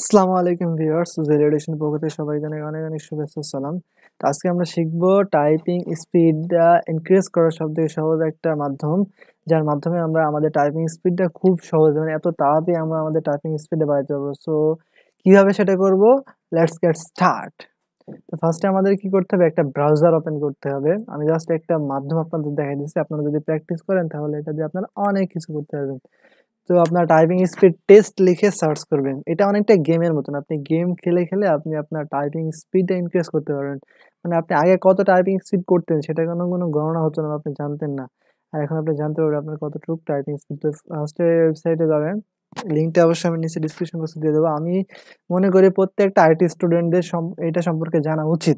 আসসালামু আলাইকুম viewers jail addition পক্ষ থেকে সবাইকে অনেক অনেক শুভেচ্ছা সালাম তো আজকে আমরা শিখব টাইপিং স্পিডটা ইনক্রিজ করার সব থেকে সহজ একটা মাধ্যম যার মাধ্যমে আমরা আমাদের টাইপিং স্পিডটা খুব সহজ মানে এত তাড়াতাড়ি আমরা আমাদের টাইপিং স্পিডে বাড়াতে পারবো সো কীভাবে সেটা করব লেটস গেট স্টার্ট তো ফার্স্টে আমাদের কি করতে হবে একটা ব্রাউজার ওপেন করতে হবে আমি জাস্ট একটা মাধ্যম আপনাদের দেখাই দিচ্ছি আপনারা যদি প্র্যাকটিস করেন তাহলে এটা দিয়ে আপনারা অনেক কিছু করতে পারবেন তো আপনার টাইপিং স্পিড টেস্ট লিখে সার্চ করবেন এটা অনেকটা গেমের মতন আপনি গেম খেলে খেলে আপনি আপনার টাইপিং স্পিডটা ইনক্রিজ করতে পারবেন মানে আপনি আগে কত টাইপিং স্পিড করতেন সেটা কোনো কোনো গণনা হতো না আপনি জানতেন না আর এখন আপনি জানতে পারবেন আপনার কতটুকু টাইপিং স্পিড তো ফার্স্টে ওয়েবসাইটে যাবেন লিঙ্কটা অবশ্যই আমি নিচে ডিসক্রিপশন বক্সে দিয়ে দেবো আমি মনে করি প্রত্যেকটা আইটি স্টুডেন্টদের এটা সম্পর্কে জানা উচিত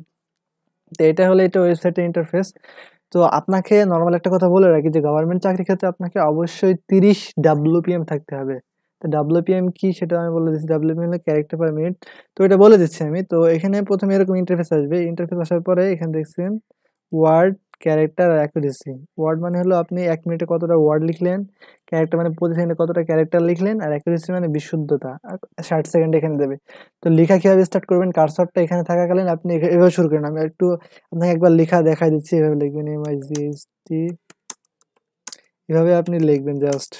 তো এটা হলো এটা ওয়েবসাইটের ইন্টারফেস তো আপনাকে নর্মাল একটা কথা বলে রাখি যে গভর্নমেন্ট চাকরির ক্ষেত্রে আপনাকে অবশ্যই তিরিশ ডাব্লিউপিএম থাকতে হবে তো এম কি সেটা আমি বলে দিচ্ছি ডাব্লিউপিএম হলো ক্যারেক্টার পার মিনিট তো এটা বলে দিচ্ছি আমি তো এখানে প্রথমে এরকম ইন্টারফেস আসবে ইন্টারফেস আসার পরে এখানে দেখছেন ওয়ার্ড ক্যারেক্টার আর অ্যাকুরেসি ওয়ার্ড মানে হলো আপনি এক মিনিটে কতটা ওয়ার্ড লিখলেন ক্যারেক্টার মানে প্রতি সেকেন্ডে কতটা ক্যারেক্টার লিখলেন আর অ্যাকুরেসি মানে বিশুদ্ধতা ষাট সেকেন্ড এখানে দেবে তো লেখা কীভাবে স্টার্ট করবেন কারসরটা এখানে থাকাকালীন আপনি এভাবে শুরু করেন আমি একটু আপনাকে একবার লেখা দেখাই দিচ্ছি এভাবে লিখবেন M I G S T এভাবে আপনি লিখবেন জাস্ট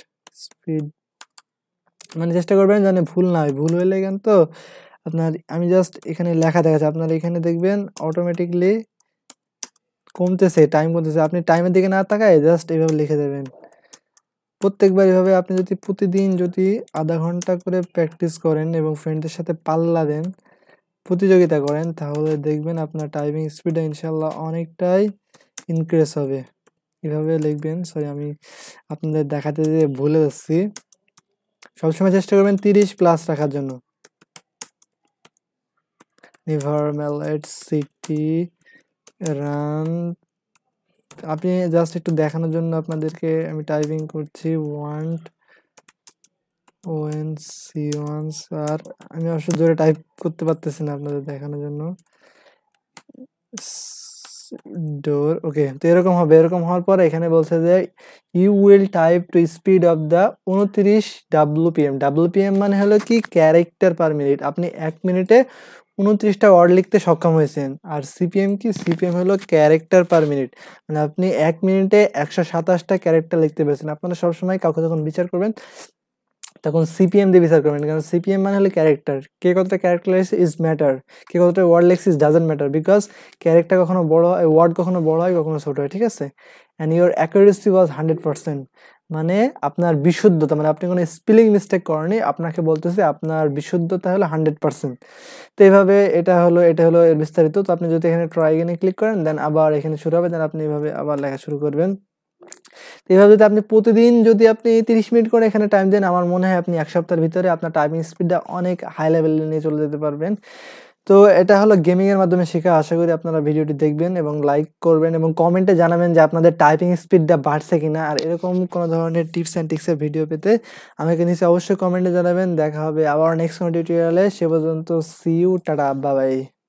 স্পিড মানে চেষ্টা করবেন যেন ভুল না হয় ভুল হয়ে লেখেন তো আপনার আমি জাস্ট এখানে লেখা দেখাচ্ছি আপনার এখানে দেখবেন অটোমেটিকলি কমতেছে টাইম কমতেছে আপনি টাইমের দিকে না তাকায় জাস্ট এভাবে লিখে দেবেন প্রত্যেকবার এভাবে আপনি যদি প্রতিদিন যদি আধা ঘন্টা করে প্র্যাকটিস করেন এবং ফ্রেন্ডদের সাথে পাল্লা দেন প্রতিযোগিতা করেন তাহলে দেখবেন আপনার টাইমিং স্পিডে ইনশাল্লাহ অনেকটাই ইনক্রিজ হবে এভাবে লিখবেন সরি আমি আপনাদের দেখাতে যে ভুলে যাচ্ছি সবসময় চেষ্টা করবেন তিরিশ প্লাস রাখার জন্য নিভার ম্যালেট সিটি রান আপনি জাস্ট একটু দেখানোর জন্য আপনাদেরকে আমি টাইপিং করছি ওয়ান্ট এন সি ওয়ান্স আর আমি অবশ্য জোরে টাইপ করতে পারতেছি না আপনাদের দেখানোর জন্য ডোর ওকে তো এরকম হবে এরকম হওয়ার পর এখানে বলছে যে you will type to speed of the উনত্রিশ ডাব্লুপিএম ডাব্লুপিএম মানে হলো কি ক্যারেক্টার পার মিনিট আপনি এক মিনিটে উনত্রিশটা ওয়ার্ড লিখতে সক্ষম হয়েছেন আর সিপিএম কি সিপিএম হলো ক্যারেক্টার পার মিনিট মানে আপনি এক মিনিটে একশো সাতাশটা ক্যারেক্টার লিখতে পেরেছেন আপনারা সবসময় কাউকে যখন বিচার করবেন তখন সিপিএম দিয়ে বিচার করবেন কারণ সিপিএম মানে হলো ক্যারেক্টার কে কতটা ক্যারেক্টার ইজ ম্যাটার কে কতটা word legs is doesn't matter because character কখনো বড় হয় ওয়ার্ড কখনো বড় হয় কখনো ছোট হয় ঠিক আছে and your accuracy was hundred percent মানে আপনার বিশুদ্ধতা মানে আপনি কোনো স্পেলিং মিস্টেক করেনি আপনাকে বলতেছে আপনার বিশুদ্ধতা হলো হান্ড্রেড পার্সেন্ট তো এইভাবে এটা হলো এটা হলো বিস্তারিত তো আপনি যদি এখানে ট্রাই এখানে ক্লিক করেন দেন আবার এখানে শুরু হবে দেন আপনি এভাবে আবার লেখা শুরু করবেন এভাবে যদি আপনি প্রতিদিন যদি আপনি তিরিশ মিনিট করে এখানে টাইম দেন আমার মনে হয় আপনি এক সপ্তাহের ভিতরে আপনার টাইপিং স্পিডটা অনেক হাই লেভেলে নিয়ে চলে যেতে পারবেন তো এটা হলো গেমিংয়ের মাধ্যমে শেখা আশা করি আপনারা ভিডিওটি দেখবেন এবং লাইক করবেন এবং কমেন্টে জানাবেন যে আপনাদের টাইপিং স্পিডটা বাড়ছে কিনা আর এরকম কোনো ধরনের টিপস অ্যান্ড টিক্সের ভিডিও পেতে আমাকে নিচে অবশ্যই কমেন্টে জানাবেন দেখা হবে আবার নেক্সট কোনো টিউটোরিয়ালে সে পর্যন্ত সি ইউ টাটা বাবাই